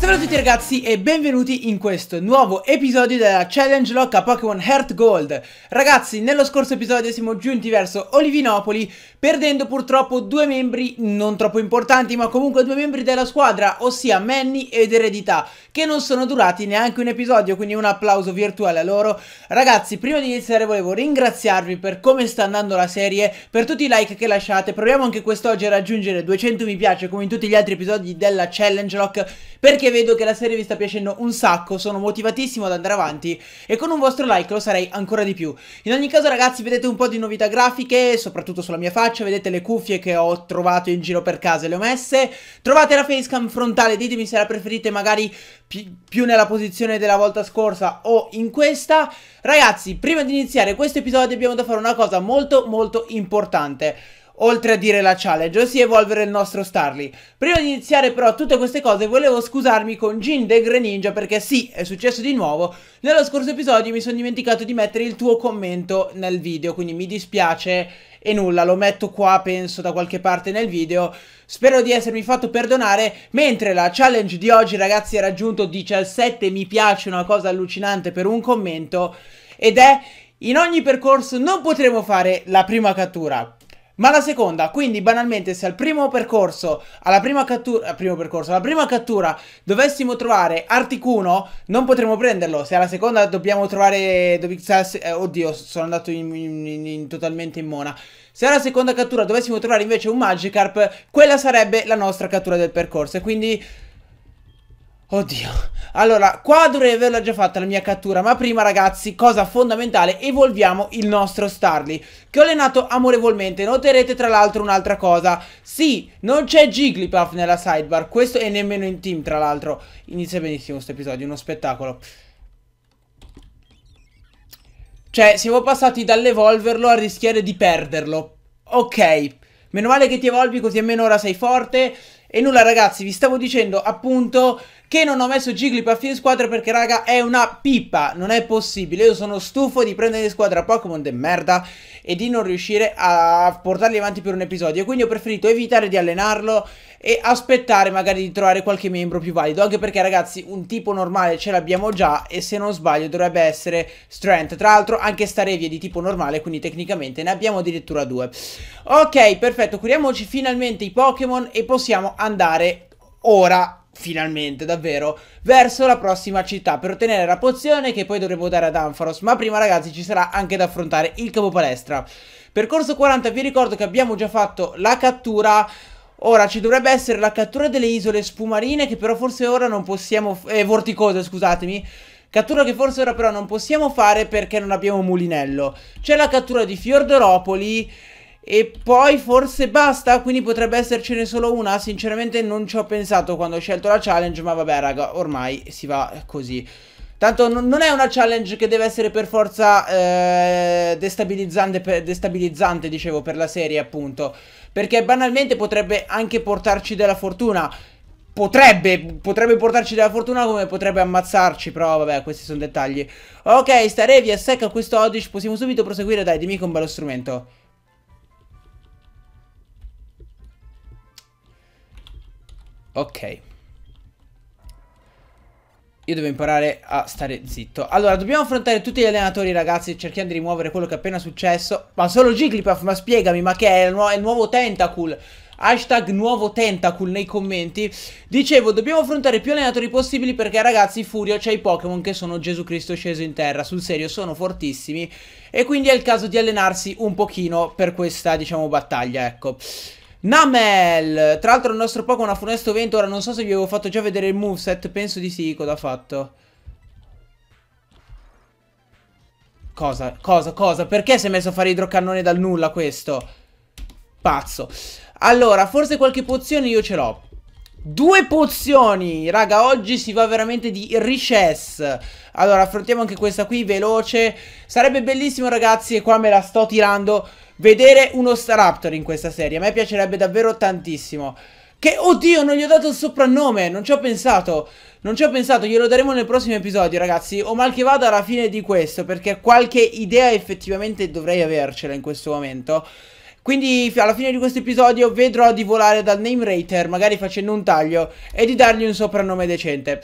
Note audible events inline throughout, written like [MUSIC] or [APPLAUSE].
Salve a tutti ragazzi e benvenuti in questo nuovo episodio della Challenge Lock a Pokémon Heart Gold Ragazzi nello scorso episodio siamo giunti verso Olivinopoli perdendo purtroppo due membri non troppo importanti ma comunque due membri della squadra ossia Manny ed Eredità che non sono durati neanche un episodio quindi un applauso virtuale a loro Ragazzi prima di iniziare volevo ringraziarvi per come sta andando la serie per tutti i like che lasciate proviamo anche quest'oggi a raggiungere 200 mi piace come in tutti gli altri episodi della Challenge Lock perché perché vedo che la serie vi sta piacendo un sacco, sono motivatissimo ad andare avanti e con un vostro like lo sarei ancora di più. In ogni caso ragazzi vedete un po' di novità grafiche, soprattutto sulla mia faccia, vedete le cuffie che ho trovato in giro per casa e le ho messe, trovate la facecam frontale, ditemi se la preferite magari più nella posizione della volta scorsa o in questa. Ragazzi, prima di iniziare questo episodio abbiamo da fare una cosa molto molto importante oltre a dire la challenge, ossia evolvere il nostro Starly. Prima di iniziare però tutte queste cose volevo scusarmi con Jin the Greninja perché sì, è successo di nuovo, nello scorso episodio mi sono dimenticato di mettere il tuo commento nel video, quindi mi dispiace e nulla, lo metto qua penso da qualche parte nel video, spero di essermi fatto perdonare, mentre la challenge di oggi ragazzi ha raggiunto 17 mi piace, una cosa allucinante per un commento, ed è... In ogni percorso non potremo fare la prima cattura, ma la seconda, quindi banalmente se al primo percorso, alla prima cattura, al primo percorso, alla prima cattura dovessimo trovare Articuno, non potremmo prenderlo, se alla seconda dobbiamo trovare, eh, oddio sono andato in, in, in, totalmente in mona, se alla seconda cattura dovessimo trovare invece un Magikarp, quella sarebbe la nostra cattura del percorso e quindi... Oddio. Allora, qua dovrei averla già fatta la mia cattura, ma prima ragazzi, cosa fondamentale, evolviamo il nostro Starly, che ho allenato amorevolmente. Noterete tra l'altro un'altra cosa. Sì, non c'è Jigglypuff nella sidebar, questo è nemmeno in team tra l'altro. Inizia benissimo questo episodio, uno spettacolo. Cioè, siamo passati dall'evolverlo a rischiare di perderlo. Ok, meno male che ti evolvi così almeno ora sei forte. E nulla ragazzi, vi stavo dicendo appunto che non ho messo Jigglypuff in squadra perché raga è una pippa, non è possibile, io sono stufo di prendere in squadra Pokémon de merda e di non riuscire a portarli avanti per un episodio, quindi ho preferito evitare di allenarlo e aspettare magari di trovare qualche membro più valido, anche perché ragazzi un tipo normale ce l'abbiamo già e se non sbaglio dovrebbe essere Strength, tra l'altro anche Starevi è di tipo normale, quindi tecnicamente ne abbiamo addirittura due. Ok, perfetto, curiamoci finalmente i Pokémon e possiamo andare ora finalmente, davvero, verso la prossima città per ottenere la pozione che poi dovremo dare ad Anfaros. ma prima ragazzi ci sarà anche da affrontare il capo palestra. Percorso 40, vi ricordo che abbiamo già fatto la cattura... Ora ci dovrebbe essere la cattura delle isole spumarine che però forse ora non possiamo... Eh, vorticose scusatemi Cattura che forse ora però non possiamo fare perché non abbiamo mulinello C'è la cattura di Fiordoropoli e poi forse basta, quindi potrebbe essercene solo una. Sinceramente non ci ho pensato quando ho scelto la challenge, ma vabbè raga, ormai si va così. Tanto non è una challenge che deve essere per forza eh, destabilizzante, per, destabilizzante, dicevo, per la serie appunto. Perché banalmente potrebbe anche portarci della fortuna. Potrebbe, potrebbe portarci della fortuna come potrebbe ammazzarci, però vabbè, questi sono dettagli. Ok, Starevia secca questo Oddish, possiamo subito proseguire, dai, dimmi con bello strumento. Ok. Io devo imparare a stare zitto. Allora, dobbiamo affrontare tutti gli allenatori, ragazzi. Cerchiamo di rimuovere quello che è appena successo. Ma solo Jigglypuff, ma spiegami, ma che è? il, nuovo, è il nuovo Tentacool. Hashtag nuovo tentacle nei commenti. Dicevo, dobbiamo affrontare più allenatori possibili perché, ragazzi, Furio c'è i Pokémon che sono Gesù Cristo sceso in terra. Sul serio, sono fortissimi. E quindi è il caso di allenarsi un pochino per questa, diciamo, battaglia, ecco. Namel, tra l'altro il nostro Pokémon ha funesto vento, ora non so se vi avevo fatto già vedere il moveset, penso di sì, cosa ha fatto. Cosa, cosa, cosa, perché si è messo a fare idrocannone dal nulla questo? Pazzo. Allora, forse qualche pozione io ce l'ho. Due pozioni, raga, oggi si va veramente di recess. Allora, affrontiamo anche questa qui, veloce. Sarebbe bellissimo, ragazzi, e qua me la sto tirando vedere uno Staraptor in questa serie. A me piacerebbe davvero tantissimo. Che, oddio, non gli ho dato il soprannome, non ci ho pensato. Non ci ho pensato, glielo daremo nel prossimo episodio, ragazzi. O mal che vada alla fine di questo, perché qualche idea effettivamente dovrei avercela in questo momento. Quindi alla fine di questo episodio vedrò di volare dal name rater, magari facendo un taglio, e di dargli un soprannome decente.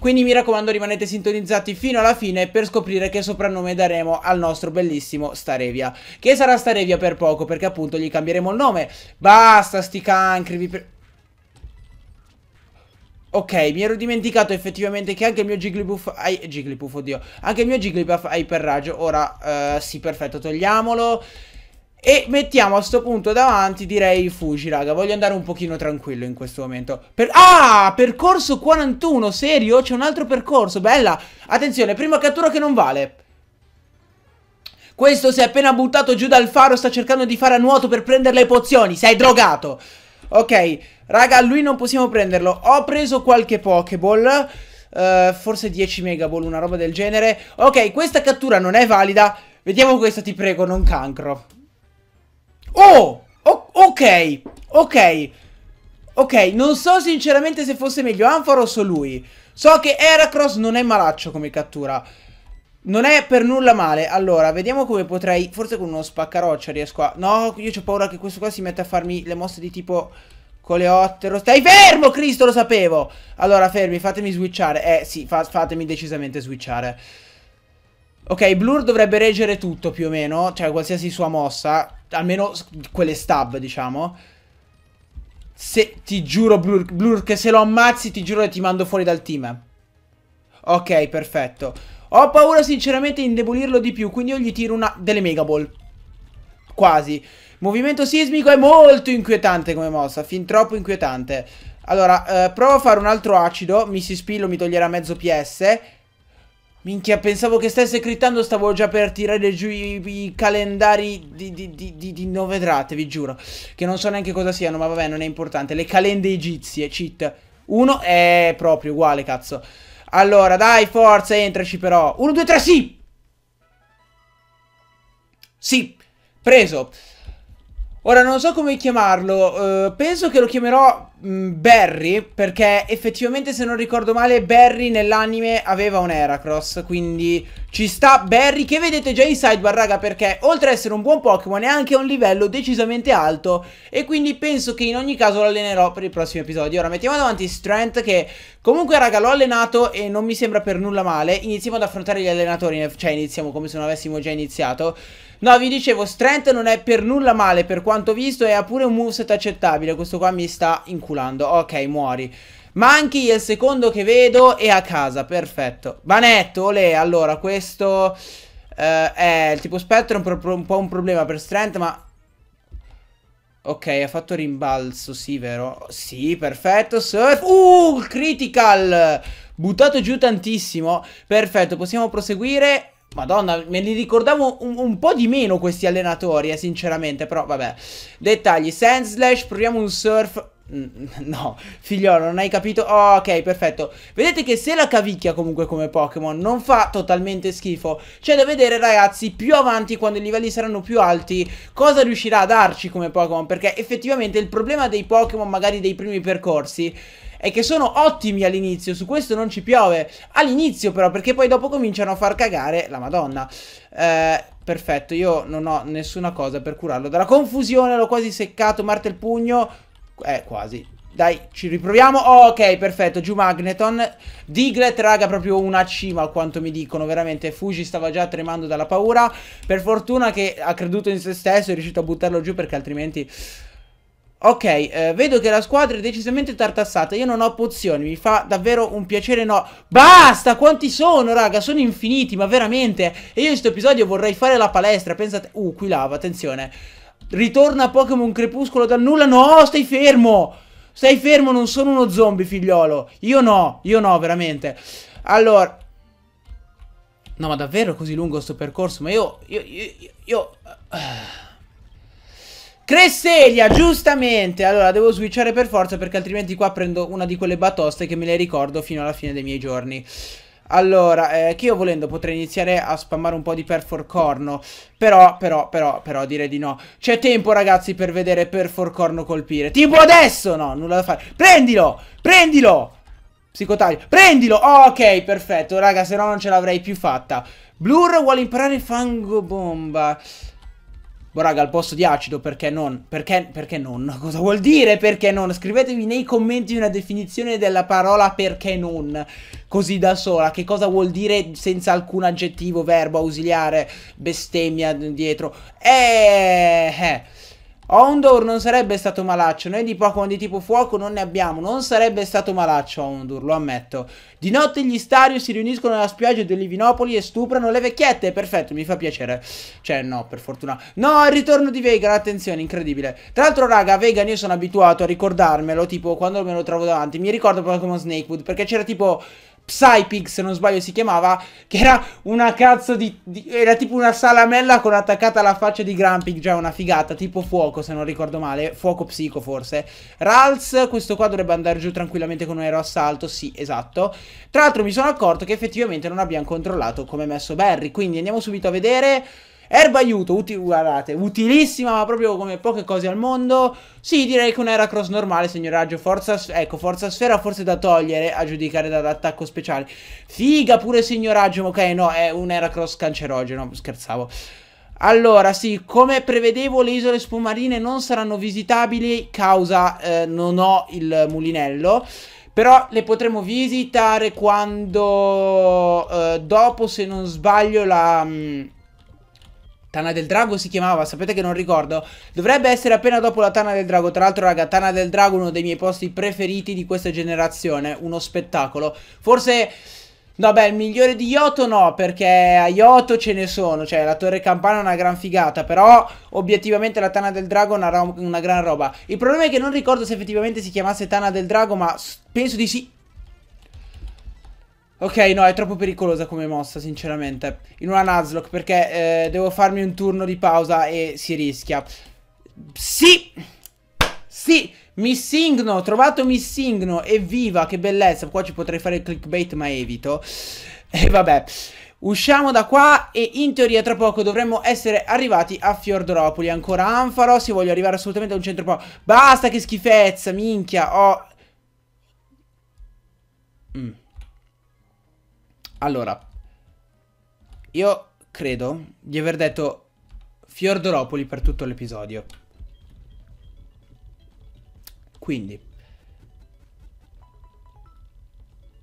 Quindi mi raccomando rimanete sintonizzati fino alla fine per scoprire che soprannome daremo al nostro bellissimo Starevia. Che sarà Starevia per poco perché appunto gli cambieremo il nome. Basta sti cancri, vi prego. Ok, mi ero dimenticato effettivamente che anche il mio Jigglypuff ha... Jigglypuff, oddio. Anche il mio Jigglypuff ha iperraggio. Ora, uh, sì, perfetto, togliamolo. E mettiamo a sto punto davanti, direi, Fuji, raga. Voglio andare un pochino tranquillo in questo momento. Per... Ah, percorso 41, serio? C'è un altro percorso, bella. Attenzione, prima cattura che non vale. Questo si è appena buttato giù dal faro, sta cercando di fare a nuoto per prendere le pozioni. Sei drogato. Ok, raga, lui non possiamo prenderlo. Ho preso qualche pokeball Uh, eh, forse 10 Megaball, una roba del genere. Ok, questa cattura non è valida. Vediamo questa, ti prego, non cancro. Oh! ok, ok. Ok, non so sinceramente se fosse meglio Anforos o lui. So che Heracross non è malaccio come cattura. Non è per nulla male. Allora, vediamo come potrei... Forse con uno spaccaroccia riesco a... No, io ho paura che questo qua si metta a farmi le mosse di tipo... Coleottero... Stai fermo, Cristo, lo sapevo! Allora, fermi, fatemi switchare. Eh, sì, fa fatemi decisamente switchare. Ok, Blur dovrebbe reggere tutto, più o meno. Cioè, qualsiasi sua mossa almeno quelle stab, diciamo. Se, ti giuro, Blur, Blur, che se lo ammazzi, ti giuro che ti mando fuori dal team. Ok, perfetto. Ho paura sinceramente di indebolirlo di più, quindi io gli tiro una delle Mega Ball. Quasi. Movimento sismico è molto inquietante come mossa, fin troppo inquietante. Allora, eh, provo a fare un altro acido, mi si spillo, mi toglierà mezzo PS. Minchia, pensavo che stesse crittando, stavo già per tirare giù i, i calendari di, di, di, di, nove tratte, vi giuro. Che non so neanche cosa siano, ma vabbè, non è importante. Le calende egizie, cheat. Uno è proprio uguale, cazzo. Allora, dai, forza, entraci però. Uno, due, tre, sì! Sì, preso. Ora non so come chiamarlo, uh, penso che lo chiamerò mh, mm, Barry, perché effettivamente se non ricordo male Barry nell'anime aveva un Heracross, quindi ci sta Barry che vedete già in sidebar raga perché oltre ad essere un buon Pokémon è anche a un livello decisamente alto e quindi penso che in ogni caso lo allenerò per il prossimo episodio. Ora mettiamo davanti Strength che comunque raga l'ho allenato e non mi sembra per nulla male, iniziamo ad affrontare gli allenatori, cioè iniziamo come se non avessimo già iniziato. No, vi dicevo, Strength non è per nulla male per quanto visto e ha pure un moveset accettabile. Questo qua mi sta inculando. Ok, muori. Manchi il secondo che vedo e a casa, perfetto. Banetto, olè, allora, questo... Eh, è il tipo spettro è un, un po' un problema per Strength, ma Ok, ha fatto rimbalzo, sì, vero? Sì, perfetto, surf. Uh, critical! Buttato giù tantissimo. Perfetto, possiamo proseguire. Madonna, me li ricordavo un, un po' di meno questi allenatori, eh, sinceramente, però vabbè. Dettagli, Sand Slash, proviamo un surf... Mm, [LAUGHS] no, figliolo, non hai capito? Oh, ok, perfetto. Vedete che se la cavicchia comunque come Pokémon non fa totalmente schifo, c'è da vedere ragazzi più avanti quando i livelli saranno più alti cosa riuscirà a darci come Pokémon, perché effettivamente il problema dei Pokémon magari dei primi percorsi e che sono ottimi all'inizio, su questo non ci piove. All'inizio però, perché poi dopo cominciano a far cagare la madonna. Eh, perfetto, io non ho nessuna cosa per curarlo. Dalla confusione l'ho quasi seccato, Marte il pugno. Eh, quasi. Dai, ci riproviamo. Oh, ok, perfetto. Giù Magneton. Diglett, raga, proprio una cima, quanto mi dicono. Veramente, Fuji stava già tremando dalla paura. Per fortuna che ha creduto in se stesso, è riuscito a buttarlo giù perché altrimenti... Ok, eh, vedo che la squadra è decisamente tartassata. Io non ho pozioni, mi fa davvero un piacere no. Basta, quanti sono, raga? Sono infiniti, ma veramente. E io in questo episodio vorrei fare la palestra, pensate... Uh, qui lava, attenzione. Ritorna Pokémon Crepuscolo dal nulla. No, stai fermo! Stai fermo, non sono uno zombie, figliolo. Io no, io no, veramente. Allora... No, ma davvero è così lungo sto percorso? Ma io... Io... Io... io... Eh. Cresselia, giustamente. Allora, devo switchare per forza perché altrimenti qua prendo una di quelle batoste che me le ricordo fino alla fine dei miei giorni. Allora, eh, che io volendo potrei iniziare a spammare un po' di perforcorno. Però, però, però, però direi di no. C'è tempo, ragazzi, per vedere perforcorno colpire. Tipo adesso! No, nulla da fare. Prendilo! Prendilo! Psicotaglio. Prendilo! Oh, ok, perfetto. Raga, se no non ce l'avrei più fatta. Blur vuole imparare fango bomba. Boh, raga, al posto di acido, perché non? Perché, perché non? [LAUGHS] Cosa vuol dire perché non? Scrivetevi nei commenti una definizione della parola perché non, così da sola. Che cosa vuol dire senza alcun aggettivo, verbo, ausiliare, bestemmia dietro? Eeeh... Eh, Ondor non sarebbe stato malaccio. Noi di Pokémon di tipo fuoco non ne abbiamo. Non sarebbe stato malaccio Ondor, lo ammetto. Di notte gli Starius si riuniscono alla spiaggia dell'Ivinopoli e stuprano le vecchiette. Perfetto, mi fa piacere. Cioè, no, per fortuna. No, il ritorno di Vega, attenzione, incredibile. Tra l'altro, raga, Vega, io sono abituato a ricordarmelo, tipo, quando me lo trovo davanti. Mi ricordo Pokémon Snakewood, perché c'era tipo... Psypig, se non sbaglio si chiamava, che era una cazzo di, di, Era tipo una salamella con attaccata alla faccia di Grampig, già cioè una figata, tipo fuoco se non ricordo male, fuoco psico forse. Ralz, questo qua dovrebbe andare giù tranquillamente con un aero assalto, sì, esatto. Tra l'altro mi sono accorto che effettivamente non abbiamo controllato come è messo Barry, quindi andiamo subito a vedere... Erba aiuto, uti- guardate, utilissima, ma proprio come poche cose al mondo. Sì, direi che un Heracross normale, signoraggio. Forza, ecco, forza sfera forse da togliere, a giudicare dall'attacco speciale. Figa pure signoraggio, ok, no, è un Heracross cancerogeno, scherzavo. Allora, sì, come prevedevo le isole spumarine non saranno visitabili causa eh, non ho il mulinello. Però le potremo visitare quando, eh, dopo se non sbaglio, la... Mh, mm, Tana del Drago si chiamava, sapete che non ricordo? Dovrebbe essere appena dopo la Tana del Drago. Tra l'altro, raga, Tana del Drago è uno dei miei posti preferiti di questa generazione. Uno spettacolo. Forse... No, beh, il migliore di Yoto no, perché a Yoto ce ne sono. Cioè, la Torre Campana è una gran figata, però obiettivamente la Tana del Drago è una, una gran roba. Il problema è che non ricordo se effettivamente si chiamasse Tana del Drago, ma penso di sì. Ok, no, è troppo pericolosa come mossa, sinceramente. In una Nuzlocke, perché eh, devo farmi un turno di pausa e si rischia. Sì! Sì! Missingno! ho trovato Missingno! evviva, che bellezza. Qua ci potrei fare il clickbait, ma evito. [LAUGHS] E vabbè. Usciamo da qua e in teoria tra poco dovremmo essere arrivati a Fiodoropoli. Ancora Anfaro, io voglio arrivare assolutamente a un centro Basta che schifezza, minchia, ho... Oh. Mm. Allora, io credo di aver detto Fiodoropoli per tutto l'episodio. Quindi,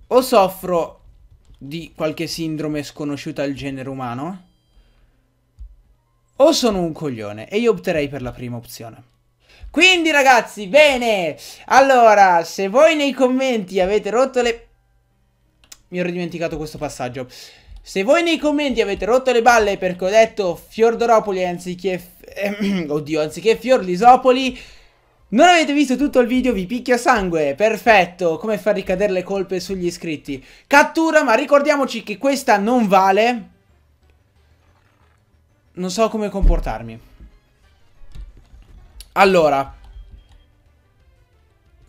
o soffro di qualche sindrome sconosciuta al genere umano, o sono un coglione, e io opterei per la prima opzione. Quindi ragazzi, bene, allora, se voi nei commenti avete rotto le mi ero dimenticato questo passaggio. Se voi nei commenti avete rotto le balle perché ho detto Fiodoropoli anziché... Ehm, [CLEARS THROAT] oddio, anziché Fiorlisopoli... Non avete visto tutto il video, vi picchia sangue, perfetto, come far ricadere le colpe sugli iscritti. Cattura, ma ricordiamoci che questa non vale. Non so come comportarmi. Allora,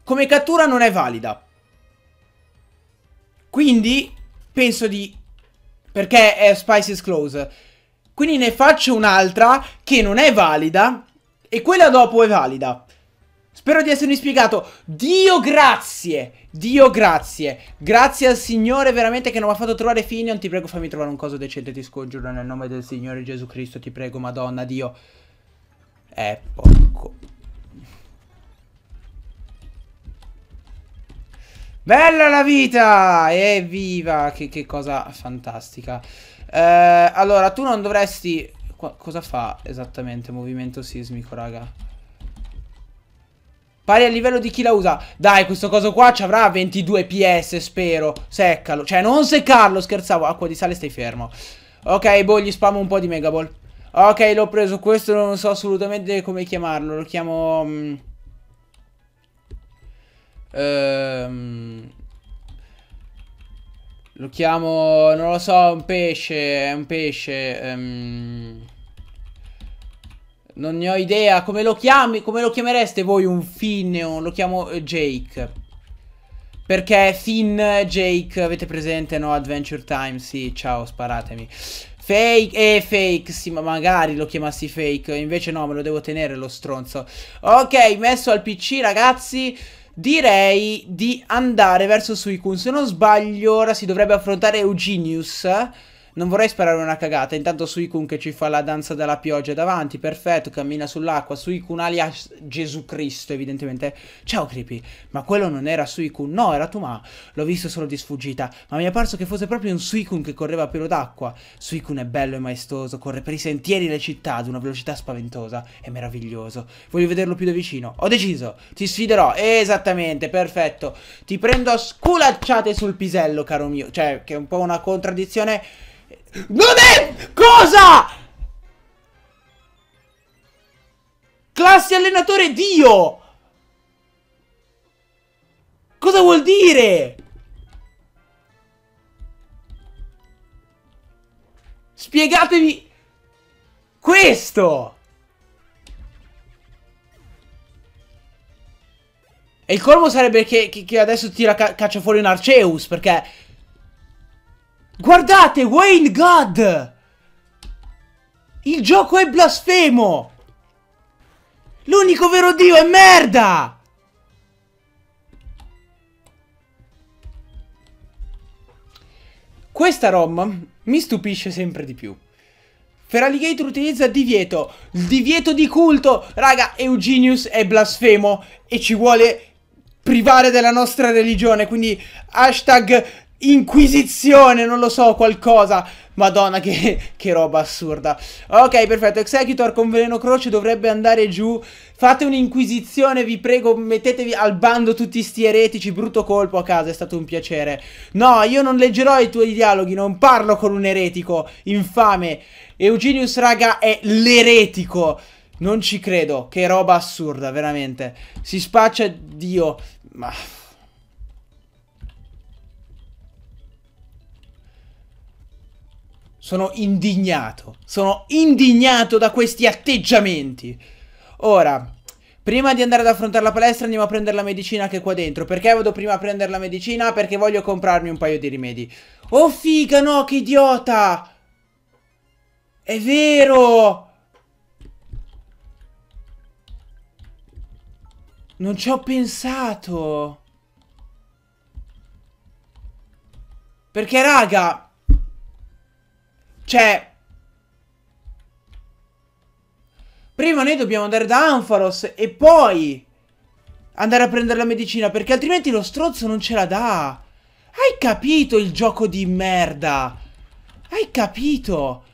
come cattura non è valida. Quindi penso di... Perché è Spice is Close. Quindi ne faccio un'altra che non è valida e quella dopo è valida. Spero di essermi spiegato. Dio grazie! Dio grazie! Grazie al Signore veramente che non mi ha fatto trovare Finion. Ti prego fammi trovare un coso decente, ti scongiuro nel nome del Signore Gesù Cristo. Ti prego, Madonna, Dio. Eh, porco... Bella la vita! Evviva! Che, che cosa fantastica. Eh, allora, tu non dovresti... Qua, cosa fa esattamente movimento sismico, raga? Pari al livello di chi la usa. Dai, questo coso qua ci avrà 22 PS, spero. Seccalo. Cioè, non seccarlo, scherzavo. Acqua di sale, stai fermo. Ok, boh, gli spammo un po' di megaball. Ok, l'ho preso. Questo non so assolutamente come chiamarlo. Lo chiamo... Mh, mm, Ehm... Lo chiamo, non lo so, un pesce, è un pesce. Ehm... Non ne ho idea. Come lo chiami? Come lo chiamereste voi un Finneon? Lo chiamo eh, Jake. Perché Finn, Jake, avete presente, no? Adventure Time, sì, ciao, sparatemi. Fake, eh, fake, sì, ma magari lo chiamassi fake. Invece no, me lo devo tenere lo stronzo. Ok, messo al PC, ragazzi direi di andare verso Suicune. Se non sbaglio, ora si dovrebbe affrontare Eugenius. Non vorrei sparare una cagata. Intanto Suicun che ci fa la danza della pioggia davanti. Perfetto, cammina sull'acqua. Suicun alias Gesù Cristo, evidentemente. Ciao Creepy. Ma quello non era Suicun. No, era Tuma. L'ho visto solo di sfuggita. Ma mi è parso che fosse proprio un Suicun che correva a pelo d'acqua. Suicun è bello e maestoso. Corre per i sentieri e le città ad una velocità spaventosa. È meraviglioso. Voglio vederlo più da vicino. Ho deciso. Ti sfiderò. Esattamente, perfetto. Ti prendo a sculacciate sul pisello, caro mio. Cioè, che è un po' una contraddizione non è... Cosa? Classe allenatore Dio! Cosa vuol dire? Spiegatevi... questo! E il colmo sarebbe che, che adesso tira ca caccia fuori un Arceus, perché Guardate, Wayne God! Il gioco è blasfemo! L'unico vero dio è merda! Questa ROM mi stupisce sempre di più. Feraligator utilizza divieto, il divieto di culto. Raga, Eugenius è blasfemo e ci vuole privare della nostra religione, quindi hashtag Inquisizione, non lo so, qualcosa. Madonna, che, che, roba assurda. Ok, perfetto. Executor con veleno croce dovrebbe andare giù. Fate un'inquisizione, vi prego, mettetevi al bando tutti sti eretici. Brutto colpo a casa, è stato un piacere. No, io non leggerò i tuoi dialoghi, non parlo con un eretico. Infame. Eugenius, raga, è l'eretico. Non ci credo, che roba assurda, veramente. Si spaccia Dio. Ma... Sono indignato. Sono indignato da questi atteggiamenti. Ora, Prima di andare ad affrontare la palestra andiamo a prendere la medicina che è qua dentro. Perché vado prima a prendere la medicina? Perché voglio comprarmi un paio di rimedi. Oh figa no, che idiota! È vero! Non ci ho pensato. Perché raga... Cioè... Prima noi dobbiamo andare da Anfaros e poi andare a prendere la medicina perché altrimenti lo strozzo non ce la dà. Hai capito il gioco di merda? Hai capito?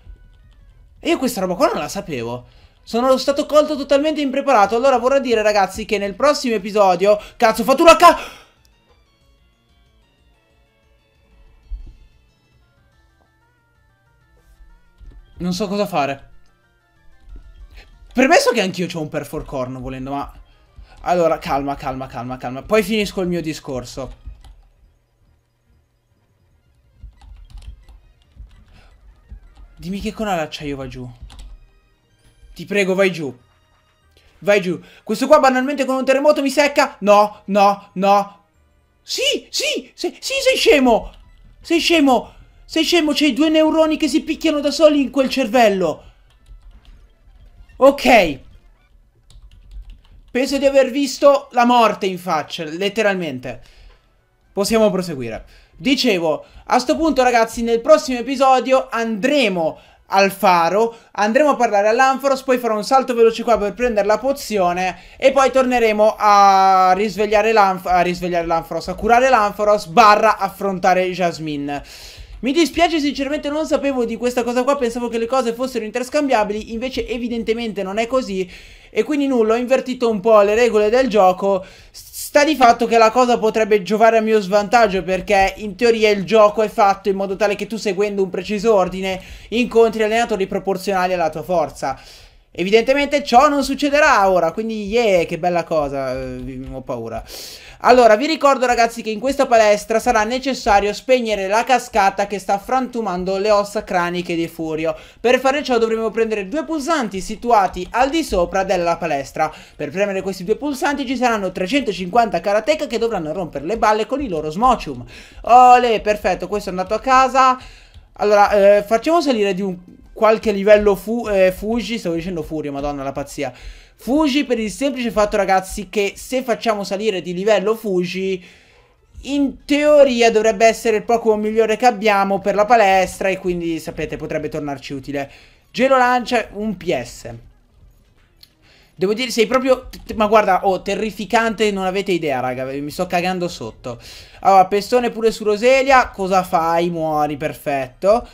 E io questa roba qua non la sapevo. Sono stato colto totalmente impreparato, allora vorrà dire ragazzi che nel prossimo episodio... Cazzo, fattura a ca... Non so cosa fare. Premesso che anch'io ho un perforcorno volendo, ma... Allora, calma, calma, calma, calma. Poi finisco il mio discorso. Dimmi che con l'acciaio va giù. Ti prego, vai giù. Vai giù. Questo qua banalmente con un terremoto mi secca? No, no, no. Sì, sì, sì, sì sei scemo. Sei scemo. Sei scemo, c'hai due neuroni che si picchiano da soli in quel cervello. Ok. Penso di aver visto la morte in faccia, letteralmente. Possiamo proseguire. Dicevo, a sto punto ragazzi, nel prossimo episodio andremo al faro, andremo a parlare all'Anforos, poi farò un salto veloce qua per prendere la pozione e poi torneremo a risvegliare l'Anforos, a, a curare l'Anforos, barra affrontare Jasmine. Mi dispiace sinceramente non sapevo di questa cosa qua, pensavo che le cose fossero interscambiabili, invece evidentemente non è così e quindi nulla, ho invertito un po' le regole del gioco. Sta di fatto che la cosa potrebbe giovare a mio svantaggio perché in teoria il gioco è fatto in modo tale che tu seguendo un preciso ordine incontri allenatori proporzionali alla tua forza. Evidentemente ciò non succederà ora, quindi yeah, che bella cosa, eh, ho paura. Allora, vi ricordo ragazzi che in questa palestra sarà necessario spegnere la cascata che sta frantumando le ossa craniche di Furio. Per fare ciò dovremo prendere due pulsanti situati al di sopra della palestra. Per premere questi due pulsanti ci saranno 350 karateka che dovranno rompere le balle con i loro smochum. Ole, perfetto, questo è andato a casa. Allora, eh, facciamo salire di un qualche livello fu eh, Fuji, stavo dicendo Furio, madonna la pazzia. Fuji per il semplice fatto ragazzi che se facciamo salire di livello Fuji in teoria dovrebbe essere il Pokémon migliore che abbiamo per la palestra e quindi sapete potrebbe tornarci utile. Gelo lancia un PS. Devo dire, sei proprio... Ma guarda, oh, terrificante, non avete idea, raga, mi sto cagando sotto. Allora, pestone pure su Roselia, cosa fai? Muori, perfetto.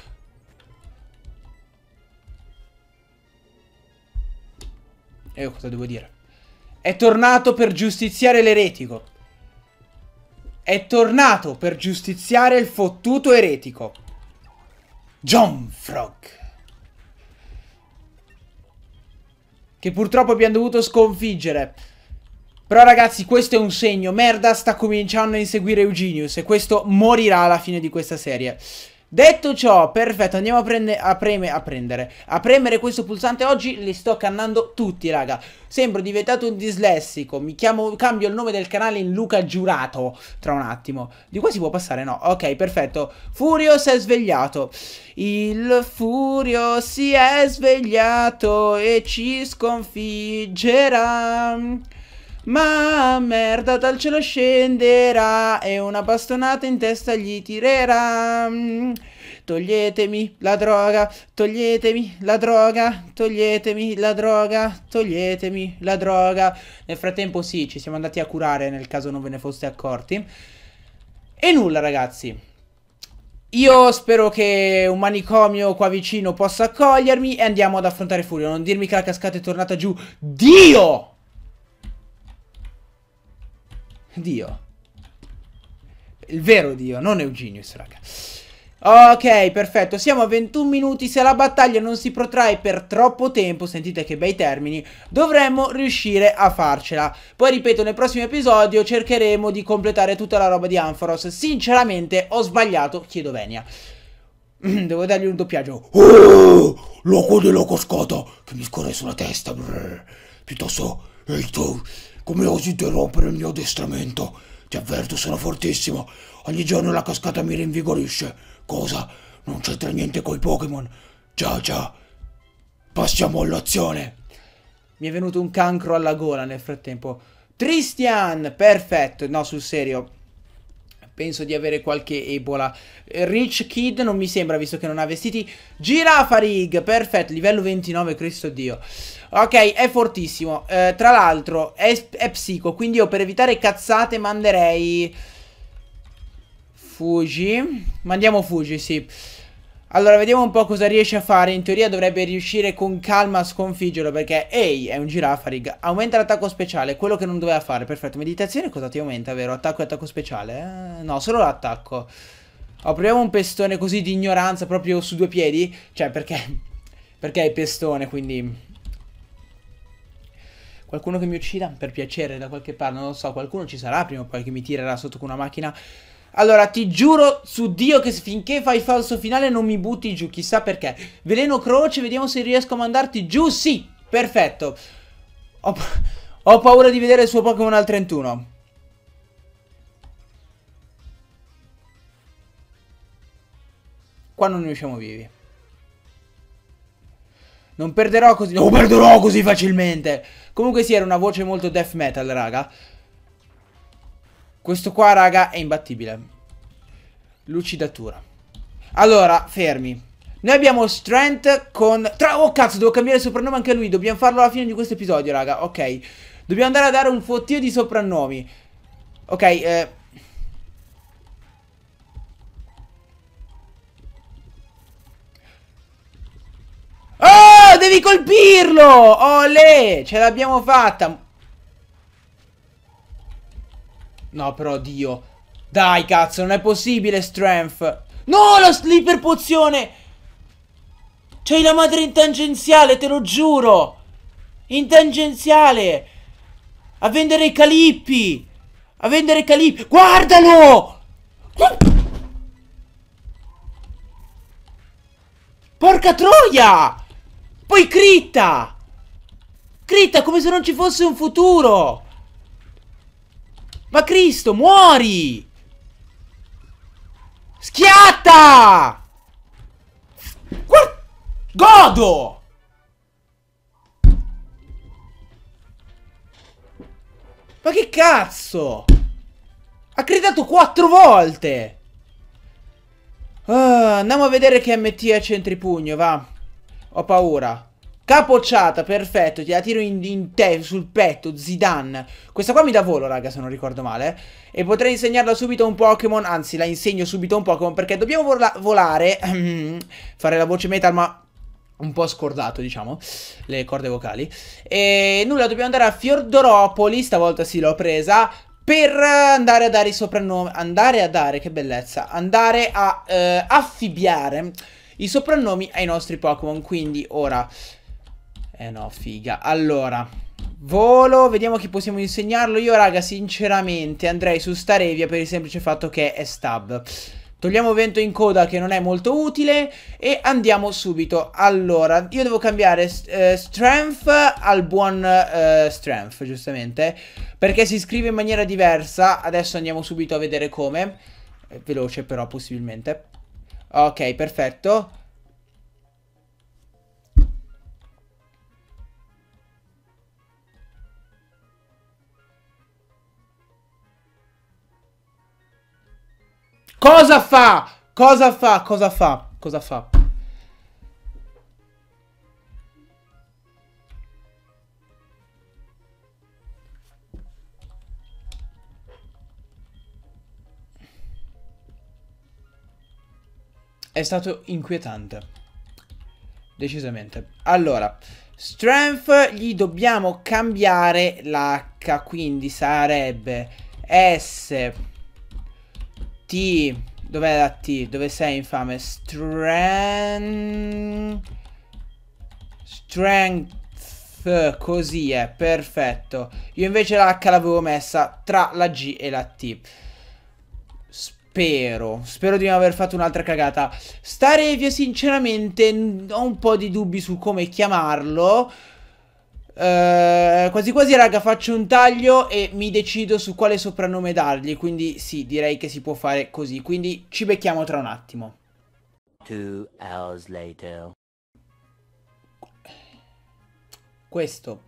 E io cosa devo dire? È tornato per giustiziare l'eretico. È tornato per giustiziare il fottuto eretico. John Frog. Che purtroppo abbiamo dovuto sconfiggere. Però ragazzi, questo è un segno. Merda sta cominciando a inseguire Eugenius e questo morirà alla fine di questa serie. Detto ciò, perfetto, andiamo a, prende, a, preme, a, prendere, a premere questo pulsante oggi, li sto cannando tutti, raga. Sembro diventato un dislessico, mi chiamo, cambio il nome del canale in Luca Giurato, tra un attimo. Di qua si può passare, no? Ok, perfetto. Furio si è svegliato. Il Furio si è svegliato e ci sconfiggerà. Ma merda dal cielo scenderà e una bastonata in testa gli tirerà. Toglietemi la droga, toglietemi la droga, toglietemi la droga, toglietemi la droga. Nel frattempo sì, ci siamo andati a curare nel caso non ve ne foste accorti. E nulla ragazzi. Io spero che un manicomio qua vicino possa accogliermi e andiamo ad affrontare Furio. Non dirmi che la cascata è tornata giù. Dio! Dio. Il vero Dio, non Eugenius, raga. Ok, perfetto, siamo a 21 minuti, se la battaglia non si protrae per troppo tempo, sentite che bei termini, dovremmo riuscire a farcela. Poi ripeto, nel prossimo episodio cercheremo di completare tutta la roba di Amphoros, sinceramente ho sbagliato, chiedo venia. [CLEARS THROAT] Devo dargli un doppiaggio. Oh, loco di loco scota, che mi scorre sulla testa, brr. piuttosto, ehi tu, come osi interrompere il mio addestramento? Ti avverto, sono fortissimo. Ogni giorno la cascata mi rinvigorisce. Cosa? Non c'entra niente coi Pokémon. Già, già. Passiamo all'azione. Mi è venuto un cancro alla gola nel frattempo. Tristian! Perfetto. No, sul serio penso di avere qualche ebola. Rich Kid non mi sembra, visto che non ha vestiti. Girafarig, perfetto, livello 29, Cristo Dio. Ok, è fortissimo. Eh, tra l'altro, è, è psico, quindi io per evitare cazzate manderei... Fuji. Mandiamo Fuji, sì. Allora, vediamo un po' cosa riesce a fare. In teoria dovrebbe riuscire con calma a sconfiggerlo perché, ehi, è un girafarig. Aumenta l'attacco speciale, quello che non doveva fare. Perfetto, meditazione cosa ti aumenta, vero? Attacco e attacco speciale? Eh, no, solo l'attacco. Oh, proviamo un pestone così di ignoranza proprio su due piedi. Cioè, perché? [LAUGHS] Perché è pestone, quindi qualcuno che mi uccida, per piacere, da qualche parte, non lo so, qualcuno ci sarà prima o poi che mi tirerà sotto con una macchina. Allora, ti giuro su Dio che finché fai falso finale non mi butti giù, chissà perché. Veleno croce, vediamo se riesco a mandarti giù, sì, perfetto. Ho, pa ho paura di vedere il suo Pokémon al 31. Qua non ne usciamo vivi. Non perderò così. Non perderò così facilmente. Comunque sì, era una voce molto death metal, raga. Questo qua, raga, è imbattibile. Lucidatura. Allora, fermi. Noi abbiamo Strength con... Tra... Oh cazzo, devo cambiare il soprannome anche a lui. Dobbiamo farlo alla fine di questo episodio, raga. Ok. Dobbiamo andare a dare un fottio di soprannomi. Ok, eh... devi colpirlo! Olè! Ce l'abbiamo fatta! No, però, Dio. Dai, cazzo, non è possibile, Strength. No, la sleeper pozione! C'hai la madre in tangenziale, te lo giuro! In tangenziale! A vendere i calippi! A vendere i calippi! Guardalo! Porca troia! Poi critta! Critta come se non ci fosse un futuro! Ma Cristo, muori! Schiatta! Qua Godo! Ma che cazzo? Ha critato quattro volte! Ah, andiamo a vedere che MT è centripugno, va. Ho paura. Capocciata, perfetto, Ti la tiro in, in te, sul petto, Zidane. Questa qua mi dà volo, raga, se non ricordo male. E potrei insegnarla subito a un Pokémon, anzi la insegno subito a un Pokémon perché dobbiamo vola volare, [CLEARS THROAT] fare la voce metal ma un po' scordato, diciamo, le corde vocali. E nulla, dobbiamo andare a Fiordoropoli, stavolta sì l'ho presa, per andare a dare i soprannomi, andare a dare, che bellezza, andare a eh, affibbiare i soprannomi ai nostri Pokémon. Quindi ora... Eh no, figa. Allora, volo, vediamo chi possiamo insegnarlo. Io, raga, sinceramente andrei su Starevia per il semplice fatto che è stab. Togliamo vento in coda che non è molto utile e andiamo subito. Allora, io devo cambiare eh, strength al buon eh, strength, giustamente, perché si scrive in maniera diversa. Adesso andiamo subito a vedere come. Eh, veloce però, possibilmente. Ok, perfetto. Cosa fa? Cosa fa? Cosa fa? Cosa fa? è stato inquietante. Decisamente. Allora, strength gli dobbiamo cambiare l'H, quindi sarebbe S, T, dov'è la T? Dove sei infame? Strength, strength, così è, perfetto. Io invece la H l'avevo messa tra la G e la T. Spero, spero di non aver fatto un'altra cagata. Starevio, sinceramente, ho un po' di dubbi su come chiamarlo. Eh, quasi quasi, raga, faccio un taglio e mi decido su quale soprannome dargli. Quindi sì, direi che si può fare così. Quindi ci becchiamo tra un attimo. Two hours later. Questo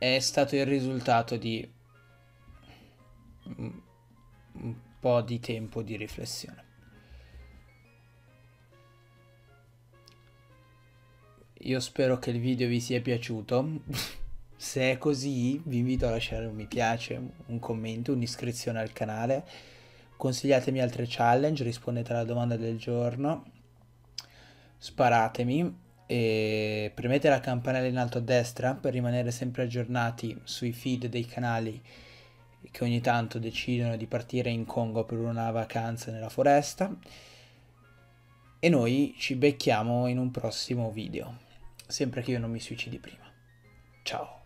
è stato il risultato di mm, po' di tempo di riflessione. Io spero che il video vi sia piaciuto. [LAUGHS] Se è così, vi invito a lasciare un mi piace, un commento, un'iscrizione al canale. Consigliatemi altre challenge, rispondete alla domanda del giorno. Sparatemi e premete la campanella in alto a destra per rimanere sempre aggiornati sui feed dei canali che ogni tanto decidono di partire in Congo per una vacanza nella foresta e noi ci becchiamo in un prossimo video, sempre che io non mi suicidi prima. Ciao!